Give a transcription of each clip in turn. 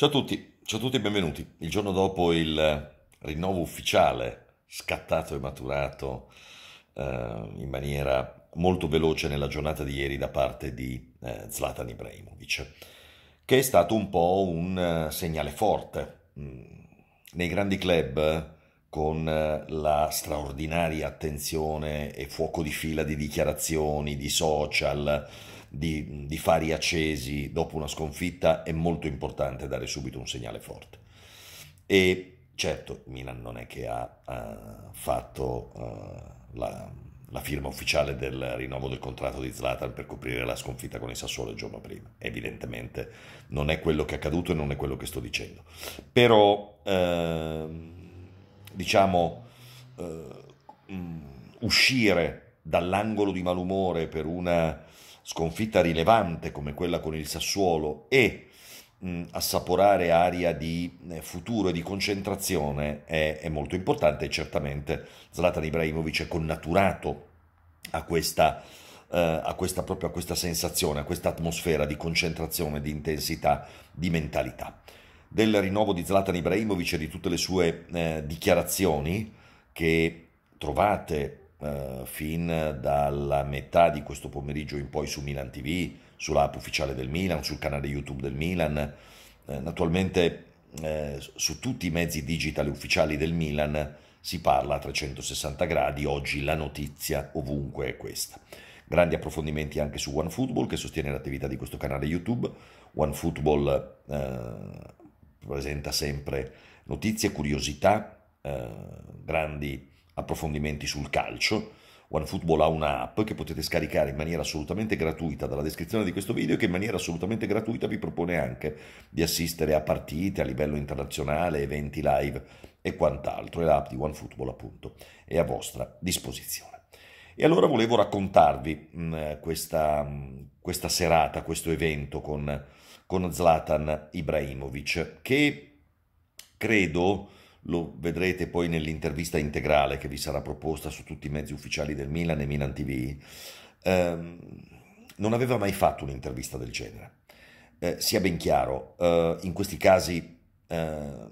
Ciao a tutti, ciao a tutti e benvenuti. Il giorno dopo il rinnovo ufficiale scattato e maturato eh, in maniera molto veloce nella giornata di ieri da parte di eh, Zlatan Ibrahimovic, che è stato un po' un uh, segnale forte. Mm. Nei grandi club, con eh, la straordinaria attenzione e fuoco di fila di dichiarazioni, di social, di, di fari accesi dopo una sconfitta, è molto importante dare subito un segnale forte. E certo, Milan non è che ha uh, fatto uh, la, la, firma ufficiale del rinnovo del contratto di Zlatan per coprire la sconfitta con il Sassuolo il giorno prima. Evidentemente non è quello che è accaduto e non è quello che sto dicendo. Però, uh, diciamo, mh, eh, mm, uscire dall'angolo di malumore per una sconfitta rilevante come quella con il Sassuolo e mh, mm, assaporare aria di eh, futuro e di concentrazione è, è molto importante e certamente Zlatan Ibrahimovic è connaturato a questa, eh, a questa, proprio a questa sensazione, a questa atmosfera di concentrazione, di intensità, di mentalità. Del rinnovo di Zlatan Ibrahimovic e di tutte le sue eh, dichiarazioni che trovate eh, fin dalla metà di questo pomeriggio in poi su Milan TV, sull'app ufficiale del Milan, sul canale YouTube del Milan, eh, naturalmente eh, su tutti i mezzi digitali ufficiali del Milan si parla a 360 gradi, oggi la notizia ovunque è questa. Grandi approfondimenti anche su OneFootball che sostiene l'attività di questo canale YouTube. OneFootball eh, presenta sempre notizie, curiosità, eh, grandi approfondimenti sul calcio. OneFootball ha un'app che potete scaricare in maniera assolutamente gratuita dalla descrizione di questo video che in maniera assolutamente gratuita vi propone anche di assistere a partite a livello internazionale, eventi live e quant'altro. E l'app di OneFootball appunto è a vostra disposizione. E allora volevo raccontarvi mh, mm, questa, mh, mm, questa, serata, questo evento con, con Zlatan Ibrahimovic che credo lo vedrete poi nell'intervista integrale che vi sarà proposta su tutti i mezzi ufficiali del Milan e Milan TV. Ehm, non aveva mai fatto un'intervista del genere. Eh, sia ben chiaro, eh, in questi casi eh,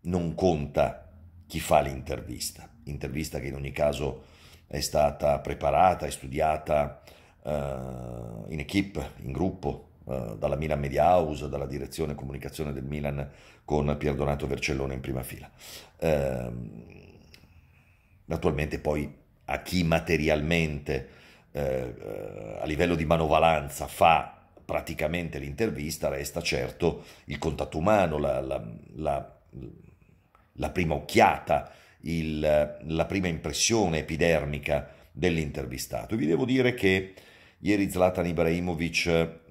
non conta chi fa l'intervista, intervista che in ogni caso è stata preparata e studiata eh, in equip, in gruppo, eh, dalla Milan Media House, dalla direzione comunicazione del Milan con Pier Donato Vercellone in prima fila. Eh, naturalmente poi a chi materialmente eh, eh, a livello di manovalanza fa praticamente l'intervista resta certo il contatto umano, la, la, la, la prima occhiata, il, la prima impressione epidermica dell'intervistato. E vi devo dire che Ieri Zlatan Ibrahimovic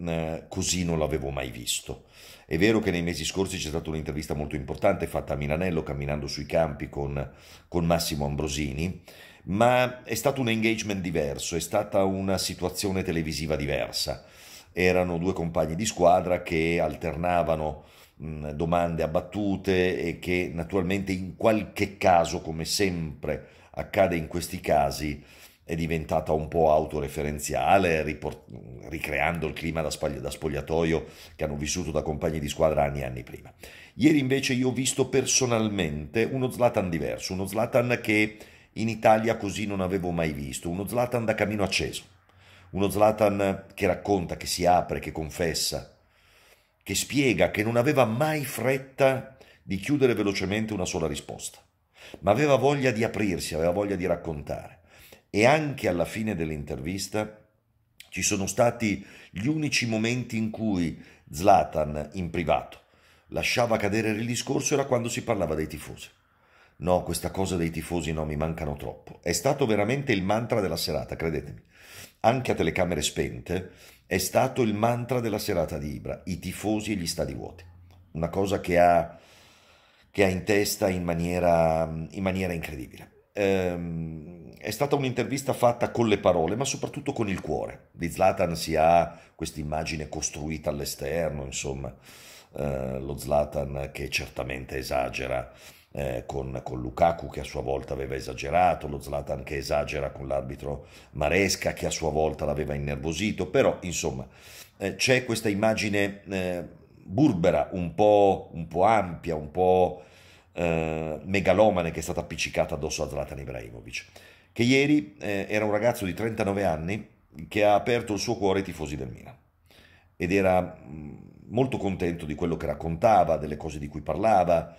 eh, così non l'avevo mai visto. È vero che nei mesi scorsi c'è stata un'intervista molto importante fatta a Milanello camminando sui campi con, con Massimo Ambrosini, ma è stato un engagement diverso, è stata una situazione televisiva diversa. Erano due compagni di squadra che alternavano mh, mm, domande battute e che naturalmente in qualche caso, come sempre accade in questi casi, è diventata un po' autoreferenziale, riport- ricreando il clima da, spagli- da, spogliatoio che hanno vissuto da compagni di squadra anni e anni prima. Ieri invece io ho visto personalmente uno Zlatan diverso, uno Zlatan che in Italia così non avevo mai visto, uno Zlatan da camino acceso, uno Zlatan che racconta, che si apre, che confessa, che spiega che non aveva mai fretta di chiudere velocemente una sola risposta, ma aveva voglia di aprirsi, aveva voglia di raccontare e anche alla fine dell'intervista ci sono stati gli unici momenti in cui Zlatan in privato lasciava cadere il discorso era quando si parlava dei tifosi. No, questa cosa dei tifosi no, mi mancano troppo. È stato veramente il mantra della serata, credetemi. Anche a telecamere spente è stato il mantra della serata di Ibra, i tifosi e gli stadi vuoti. Una cosa che ha, che ha in testa in maniera, in maniera incredibile. Ehm, è stata un'intervista fatta con le parole, ma soprattutto con il cuore. Di Zlatan si ha questa immagine costruita all'esterno, insomma, eh, lo Zlatan che certamente esagera. Eh, con, con, Lukaku che a sua volta aveva esagerato, lo Zlatan che esagera con l'arbitro Maresca che a sua volta l'aveva innervosito, però insomma eh, c'è questa immagine eh, burbera, un po', un po', ampia, un po' eh, megalomane che è stata appiccicata addosso a Zlatan Ibrahimovic che ieri eh, era un ragazzo di 39 anni che ha aperto il suo cuore ai tifosi del Milan ed era mm, molto contento di quello che raccontava, delle cose di cui parlava.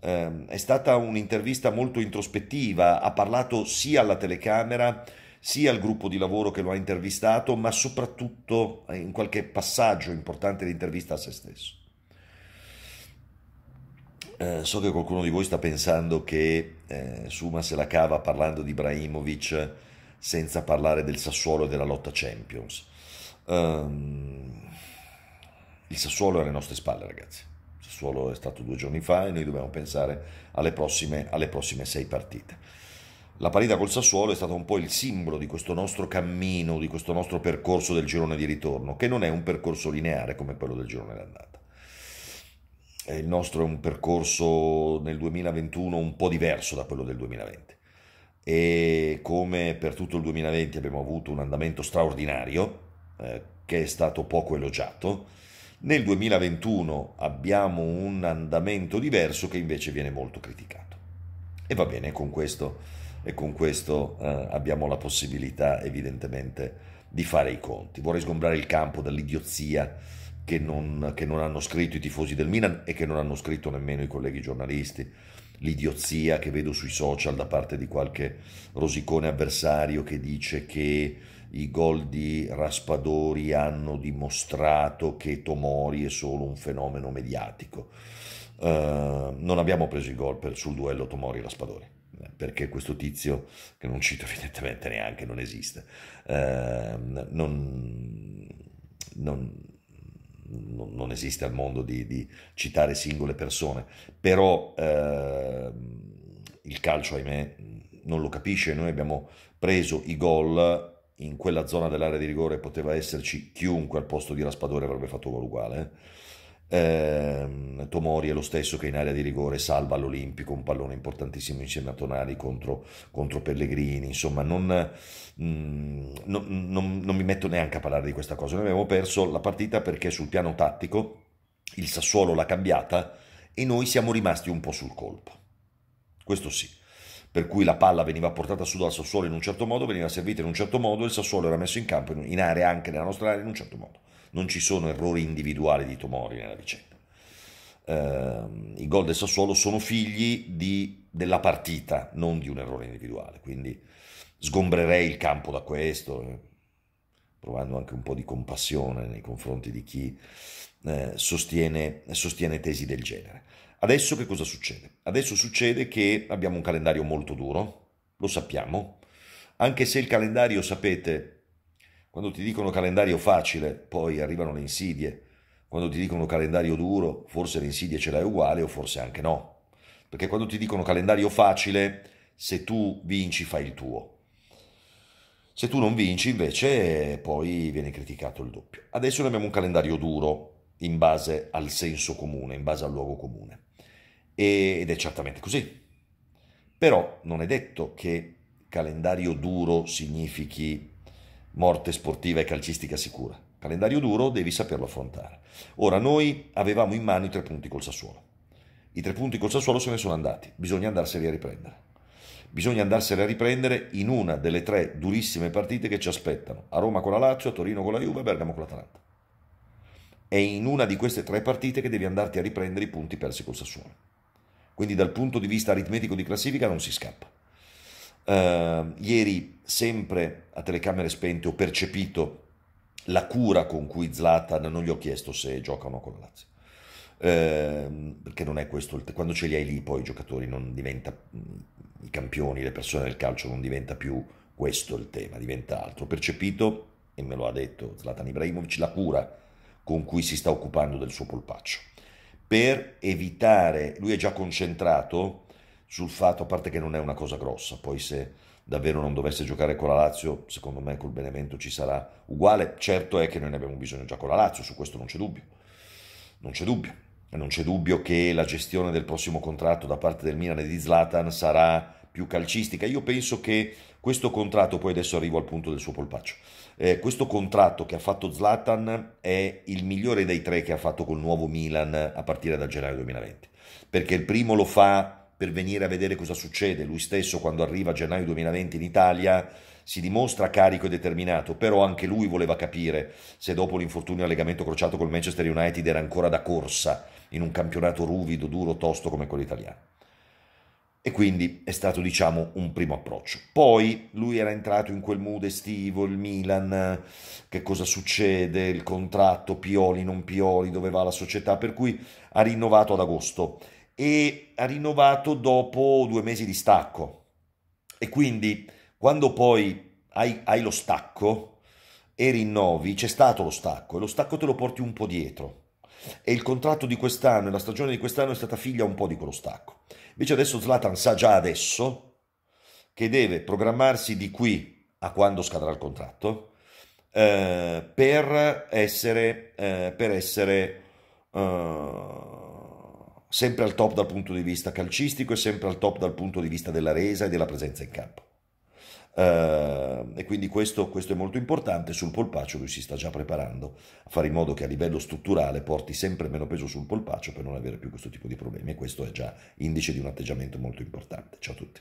Eh, è stata un'intervista molto introspettiva, ha parlato sia alla telecamera sia al gruppo di lavoro che lo ha intervistato, ma soprattutto eh, in qualche passaggio importante l'intervista a se stesso. Eh, so che qualcuno di voi sta pensando che eh, Suma se la cava parlando di Ibrahimovic senza parlare del Sassuolo e della lotta Champions. Um, il Sassuolo è alle nostre spalle, ragazzi. Il Sassuolo è stato due giorni fa e noi dobbiamo pensare alle prossime, alle prossime sei partite. La partita col Sassuolo è stata un po' il simbolo di questo nostro cammino, di questo nostro percorso del girone di ritorno, che non è un percorso lineare come quello del girone d'andata il nostro è un percorso nel 2021 un po' diverso da quello del 2020 e come per tutto il 2020 abbiamo avuto un andamento straordinario eh, che è stato poco elogiato, nel 2021 abbiamo un andamento diverso che invece viene molto criticato. E va bene, con questo, e con questo eh, abbiamo la possibilità evidentemente di fare i conti. Vorrei sgombrare il campo dall'idiozia che non, che non hanno scritto i tifosi del Milan e che non hanno scritto nemmeno i colleghi giornalisti l'idiozia che vedo sui social da parte di qualche rosicone avversario che dice che i gol di Raspadori hanno dimostrato che Tomori è solo un fenomeno mediatico. Uh, non abbiamo preso i gol per, sul duello Tomori-Raspadori eh, perché questo tizio, che non cito evidentemente neanche, non esiste, uh, non, non non, non esiste al mondo di, di, citare singole persone, però eh, il calcio, ahimè, non lo capisce. Noi abbiamo preso i gol in quella zona dell'area di rigore, poteva esserci chiunque al posto di Raspadore avrebbe fatto gol uguale. Eh? Eh, Tomori è lo stesso che in area di rigore salva l'Olimpico, un pallone importantissimo insieme a Tonali contro, contro Pellegrini. Insomma, non, mh, mm, non, non, non mi metto neanche a parlare di questa cosa. Noi abbiamo perso la partita perché sul piano tattico il Sassuolo l'ha cambiata e noi siamo rimasti un po' sul colpo. Questo sì. Per cui la palla veniva portata su dal Sassuolo in un certo modo, veniva servita in un certo modo e il Sassuolo era messo in campo in area anche nella nostra area in un certo modo non ci sono errori individuali di Tomori nella vicenda. Uh, I gol del Sassuolo sono figli di, della partita, non di un errore individuale, quindi sgombrerei il campo da questo, eh, provando anche un po' di compassione nei confronti di chi eh, sostiene, sostiene tesi del genere. Adesso che cosa succede? Adesso succede che abbiamo un calendario molto duro, lo sappiamo, anche se il calendario, sapete, quando ti dicono calendario facile, poi arrivano le insidie. Quando ti dicono calendario duro, forse le insidie ce l'hai uguale o forse anche no. Perché quando ti dicono calendario facile, se tu vinci fai il tuo. Se tu non vinci invece poi viene criticato il doppio. Adesso noi abbiamo un calendario duro in base al senso comune, in base al luogo comune. Ed è certamente così. Però non è detto che calendario duro significhi morte sportiva e calcistica sicura. Calendario duro, devi saperlo affrontare. Ora, noi avevamo in mano i tre punti col Sassuolo. I tre punti col Sassuolo se ne sono andati, bisogna andarseli a riprendere. Bisogna andarsene a riprendere in una delle tre durissime partite che ci aspettano, a Roma con la Lazio, a Torino con la Juve, a Bergamo con l'Atalanta. È in una di queste tre partite che devi andarti a riprendere i punti persi col Sassuolo. Quindi dal punto di vista aritmetico di classifica non si scappa. Uh, ieri, sempre a telecamere spente, ho percepito la cura con cui Zlatan non gli ho chiesto se gioca o no con la Lazio. Uh, perché non è questo il quando ce li hai lì poi i giocatori non diventa i campioni le persone del calcio non diventa più questo il tema diventa altro ho percepito e me lo ha detto Zlatan Ibrahimovic la cura con cui si sta occupando del suo polpaccio per evitare lui è già concentrato sul fatto, a parte che non è una cosa grossa, poi se davvero non dovesse giocare con la Lazio, secondo me col Benevento ci sarà uguale, certo è che noi ne abbiamo bisogno già con la Lazio, su questo non c'è dubbio, non c'è dubbio, non c'è dubbio che la gestione del prossimo contratto da parte del Milan e di Zlatan sarà più calcistica, io penso che questo contratto, poi adesso arrivo al punto del suo polpaccio, eh, questo contratto che ha fatto Zlatan è il migliore dei tre che ha fatto col nuovo Milan a partire da gennaio 2020, perché il primo lo fa per venire a vedere cosa succede. Lui stesso, quando arriva a gennaio 2020 in Italia, si dimostra carico e determinato, però anche lui voleva capire se dopo l'infortunio al legamento crociato col Manchester United era ancora da corsa in un campionato ruvido, duro, tosto come quello italiano. E quindi è stato, diciamo, un primo approccio. Poi lui era entrato in quel mood estivo, il Milan, che cosa succede, il contratto, Pioli, non Pioli, dove va la società, per cui ha rinnovato ad agosto e ha rinnovato dopo due mesi di stacco. E quindi quando poi hai, hai lo stacco e rinnovi, c'è stato lo stacco e lo stacco te lo porti un po' dietro. E il contratto di quest'anno e la stagione di quest'anno è stata figlia un po' di quello stacco. Invece adesso Zlatan sa già adesso che deve programmarsi di qui a quando scadrà il contratto eh, per essere, eh, per essere eh, sempre al top dal punto di vista calcistico e sempre al top dal punto di vista della resa e della presenza in campo. Uh, e quindi questo, questo, è molto importante. Sul polpaccio lui si sta già preparando a fare in modo che a livello strutturale porti sempre meno peso sul polpaccio per non avere più questo tipo di problemi e questo è già indice di un atteggiamento molto importante. Ciao a tutti.